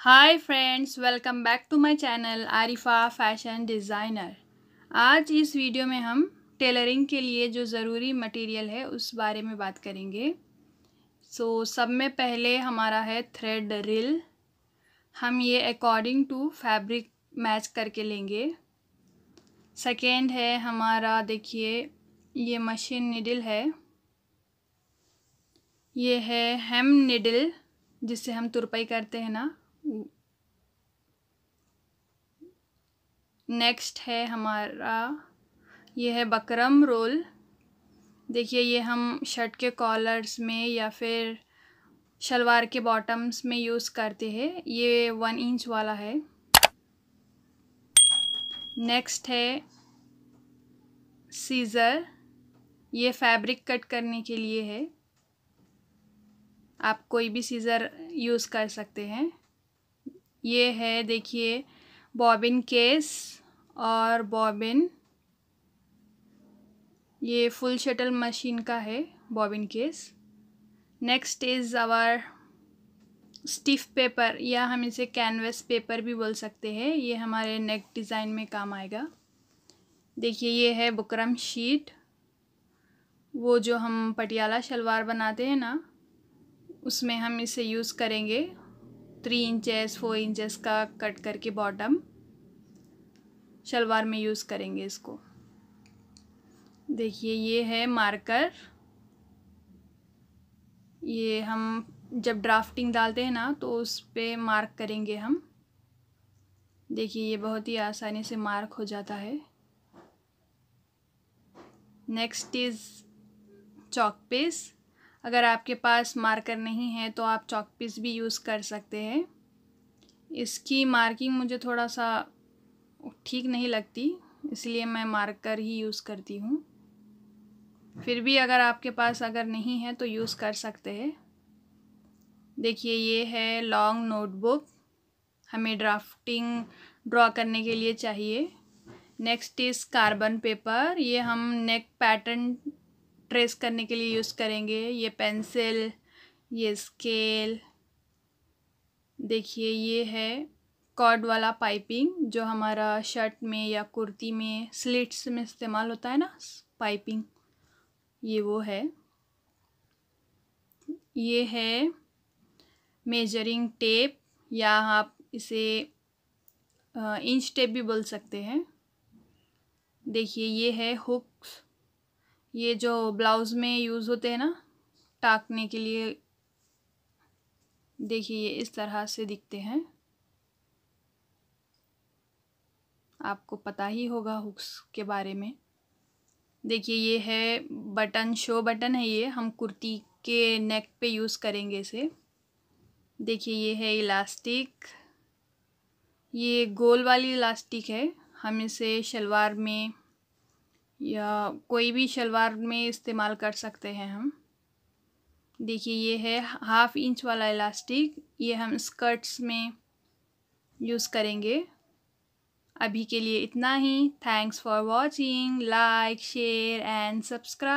hi friends welcome back to my channel Arifa fashion designer आज इस video में हम टेलरिंग के लिए जो ज़रूरी मटेरियल है उस बारे में बात करेंगे सो so, सब में पहले हमारा है थ्रेड रिल हम ये अकॉर्डिंग टू फैब्रिक मैच करके लेंगे सेकेंड है हमारा देखिए ये मशीन निडल है ये है हेम निडल जिससे हम तुरपाई करते हैं ना नेक्स्ट है हमारा ये है बकरम रोल देखिए ये हम शर्ट के कॉलर्स में या फिर शलवार के बॉटम्स में यूज़ करते हैं ये वन इंच वाला है नेक्स्ट है सीज़र ये फैब्रिक कट करने के लिए है आप कोई भी सीज़र यूज़ कर सकते हैं ये है देखिए बॉबिन केस और बॉबिन ये फुल शटल मशीन का है bobbin case next is our stiff paper या हम इसे कैनवस पेपर भी बोल सकते हैं ये हमारे नेक डिज़ाइन में काम आएगा देखिए ये है बुकरम शीट वो जो हम पटियाला शलवार बनाते हैं ना उसमें हम इसे यूज़ करेंगे थ्री इंचेस फोर इंचेस का कट करके बॉटम शलवार में यूज़ करेंगे इसको देखिए ये है मार्कर ये हम जब ड्राफ्टिंग डालते हैं ना तो उस पर मार्क करेंगे हम देखिए ये बहुत ही आसानी से मार्क हो जाता है नेक्स्ट इज़ चॉक पीस अगर आपके पास मार्कर नहीं है तो आप चॉक पीस भी यूज़ कर सकते हैं इसकी मार्किंग मुझे थोड़ा सा ठीक नहीं लगती इसलिए मैं मार्कर ही यूज़ करती हूँ फिर भी अगर आपके पास अगर नहीं है तो यूज़ कर सकते हैं देखिए ये है लॉन्ग नोटबुक हमें ड्राफ्टिंग ड्रॉ करने के लिए चाहिए नेक्स्ट इज़ कार्बन पेपर ये हम नेक पैटर्न ट्रेस करने के लिए यूज़ करेंगे ये पेंसिल ये स्केल देखिए ये है कॉर्ड वाला पाइपिंग जो हमारा शर्ट में या कुर्ती में स्लिट्स में इस्तेमाल होता है ना पाइपिंग ये वो है ये है मेजरिंग टेप या आप इसे इंच टेप भी बोल सकते हैं देखिए ये है हुक्स ये जो ब्लाउज़ में यूज़ होते हैं ना टाकने के लिए देखिए ये इस तरह से दिखते हैं आपको पता ही होगा हुक्स के बारे में देखिए ये है बटन शो बटन है ये हम कुर्ती के नेक पे यूज़ करेंगे इसे देखिए ये है इलास्टिक ये गोल वाली इलास्टिक है हम इसे शलवार में या कोई भी शलवार में इस्तेमाल कर सकते हैं हम देखिए ये है हाफ इंच वाला इलास्टिक ये हम स्कर्ट्स में यूज़ करेंगे अभी के लिए इतना ही thanks for watching like share and subscribe